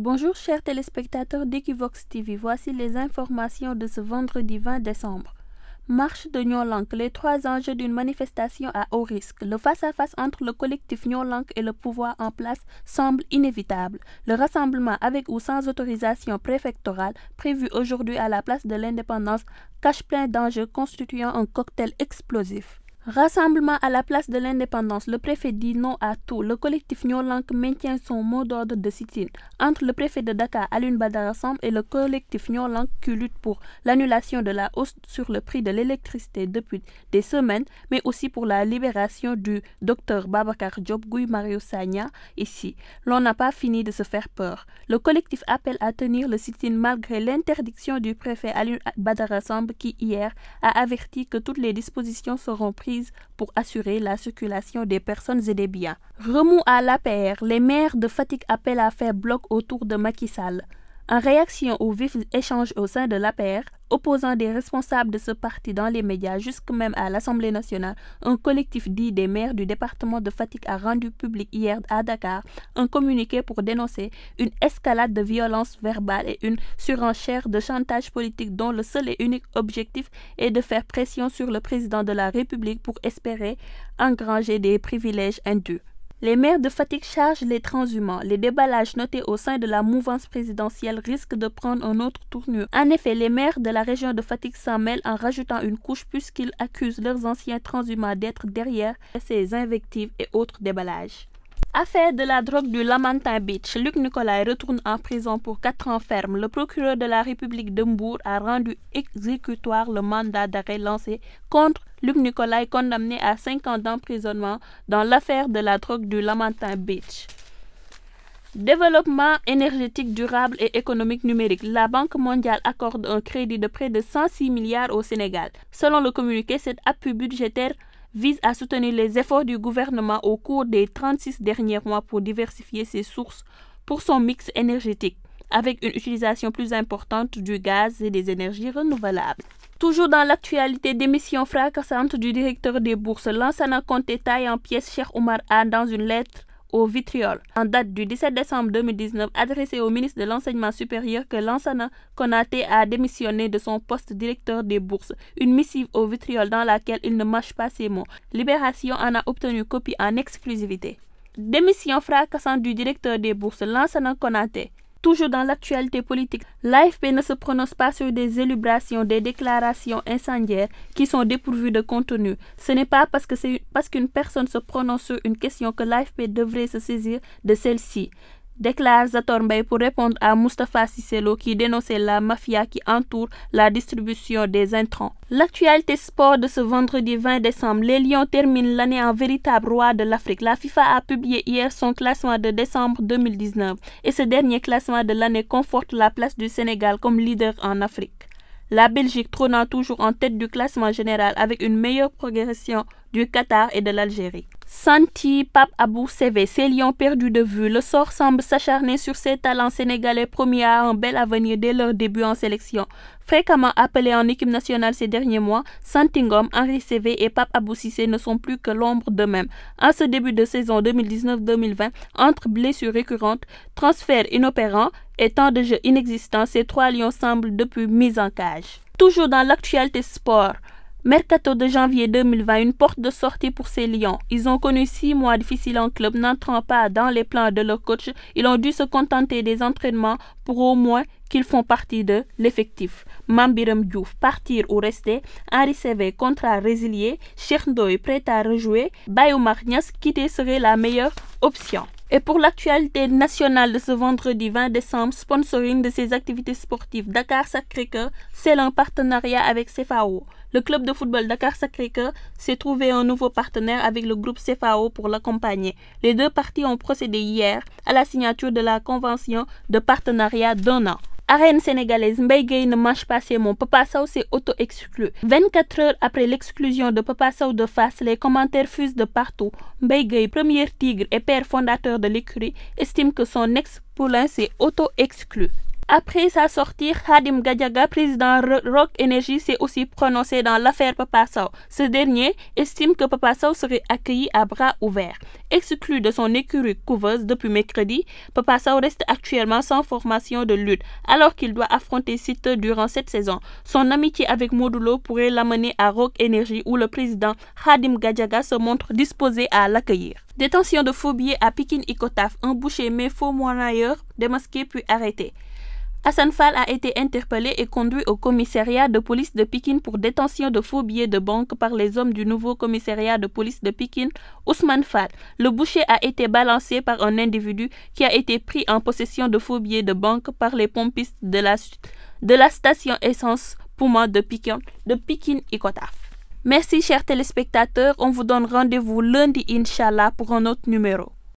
Bonjour chers téléspectateurs d'Equivox TV, voici les informations de ce vendredi 20 décembre. Marche de Lank, les trois enjeux d'une manifestation à haut risque. Le face-à-face entre le collectif Lank et le pouvoir en place semble inévitable. Le rassemblement avec ou sans autorisation préfectorale prévu aujourd'hui à la place de l'indépendance cache plein d'enjeux constituant un cocktail explosif. Rassemblement à la place de l'indépendance, le préfet dit non à tout. Le collectif Nyolank maintient son mot d'ordre de sit Entre le préfet de Dakar, Alun Badarassam, et le collectif Nyolank qui lutte pour l'annulation de la hausse sur le prix de l'électricité depuis des semaines, mais aussi pour la libération du docteur Babakar Job Gouy Mario Sanya, ici. L'on n'a pas fini de se faire peur. Le collectif appelle à tenir le sit malgré l'interdiction du préfet Alun Badarassam qui hier a averti que toutes les dispositions seront prises pour assurer la circulation des personnes et des biens. Remous à l'APR, les maires de Fatigue appellent à faire bloc autour de Macky Sall. En réaction aux vifs échanges au sein de l'APR, opposant des responsables de ce parti dans les médias jusque même à l'Assemblée nationale, un collectif dit des maires du département de Fatigue a rendu public hier à Dakar un communiqué pour dénoncer une escalade de violence verbale et une surenchère de chantage politique dont le seul et unique objectif est de faire pression sur le président de la République pour espérer engranger des privilèges indus. Les maires de Fatigue chargent les transhumants. Les déballages notés au sein de la mouvance présidentielle risquent de prendre un autre tournure. En effet, les maires de la région de Fatigue s'en mêlent en rajoutant une couche puisqu'ils accusent leurs anciens transhumants d'être derrière ces invectives et autres déballages. Affaire de la drogue du Lamantin Beach, Luc Nicolas retourne en prison pour 4 ans ferme. Le procureur de la République de a rendu exécutoire le mandat d'arrêt lancé contre Luc Nicolai, condamné à 5 ans d'emprisonnement dans l'affaire de la drogue du Lamantin Beach. Développement énergétique durable et économique numérique. La Banque mondiale accorde un crédit de près de 106 milliards au Sénégal. Selon le communiqué, cette appui budgétaire vise à soutenir les efforts du gouvernement au cours des 36 derniers mois pour diversifier ses sources pour son mix énergétique, avec une utilisation plus importante du gaz et des énergies renouvelables. Toujours dans l'actualité, démission fracassante du directeur des bourses, Lansana compte taille en pièces Cheikh Omar A dans une lettre au vitriol. En date du 17 décembre 2019, adressé au ministre de l'Enseignement supérieur que Lansana Konaté a démissionné de son poste directeur des bourses. Une missive au vitriol dans laquelle il ne mâche pas ses mots. Libération en a obtenu copie en exclusivité. Démission fracassante du directeur des bourses, Lansana Konaté. Toujours dans l'actualité politique, l'AFP ne se prononce pas sur des élubrations, des déclarations incendiaires qui sont dépourvues de contenu. Ce n'est pas parce que c'est parce qu'une personne se prononce sur une question que l'AFP devrait se saisir de celle-ci déclare Zator pour répondre à Mustapha Cicello qui dénonçait la mafia qui entoure la distribution des intrants. L'actualité sport de ce vendredi 20 décembre, les Lions terminent l'année en véritable roi de l'Afrique. La FIFA a publié hier son classement de décembre 2019 et ce dernier classement de l'année conforte la place du Sénégal comme leader en Afrique. La Belgique trônant toujours en tête du classement général avec une meilleure progression du Qatar et de l'Algérie. Santi, Pape Abou cv ces lions perdus de vue, le sort semble s'acharner sur ces talents sénégalais premiers à un bel avenir dès leur début en sélection. Fréquemment appelés en équipe nationale ces derniers mois, Santi Gom, Henri Cv et Pape Abou Sissé ne sont plus que l'ombre d'eux-mêmes. En ce début de saison 2019-2020, entre blessures récurrentes, transferts inopérants et temps de jeu inexistants, ces trois lions semblent depuis mis en cage. Toujours dans l'actualité sport, Mercato de janvier 2020, une porte de sortie pour ces Lions. Ils ont connu six mois difficiles en club, n'entrant pas dans les plans de leur coach. Ils ont dû se contenter des entraînements pour au moins qu'ils font partie de l'effectif. Mambiram Diouf, partir ou rester. Henri Seve, contrat résilié. est prêt à rejouer. Bayou Marnias, quitter serait la meilleure option. Et pour l'actualité nationale de ce vendredi 20 décembre, sponsoring de ses activités sportives, Dakar Sacré-Cœur, c'est un partenariat avec CFAO le club de football Dakar sacré s'est trouvé un nouveau partenaire avec le groupe CFAO pour l'accompagner. Les deux parties ont procédé hier à la signature de la convention de partenariat d'un an. Arène sénégalaise, Mbaye ne marche pas ses mots. Papa Sow s'est auto-exclu. 24 heures après l'exclusion de Papa de face, les commentaires fusent de partout. Mbaye premier tigre et père fondateur de l'écurie, estime que son ex-poulain s'est auto-exclu. Après sa sortie, Hadim Gadjaga, président Rock Energy, s'est aussi prononcé dans l'affaire Papa Ce dernier estime que Papa serait accueilli à bras ouverts. Exclu de son écurie couveuse depuis mercredi, Papa reste actuellement sans formation de lutte, alors qu'il doit affronter Site durant cette saison. Son amitié avec Modulo pourrait l'amener à Rock Energy où le président Hadim Gadjaga se montre disposé à l'accueillir. Détention de faux à Pekin Ikotaf, un mais faux moyen démasqué puis arrêté. Hassan Fall a été interpellé et conduit au commissariat de police de Pékin pour détention de faux billets de banque par les hommes du nouveau commissariat de police de Pékin, Ousmane Fall. Le boucher a été balancé par un individu qui a été pris en possession de faux billets de banque par les pompistes de la, station essence Puma de Pékin, de Pékin Ikotaf. Merci chers téléspectateurs, on vous donne rendez-vous lundi Inch'Allah pour un autre numéro.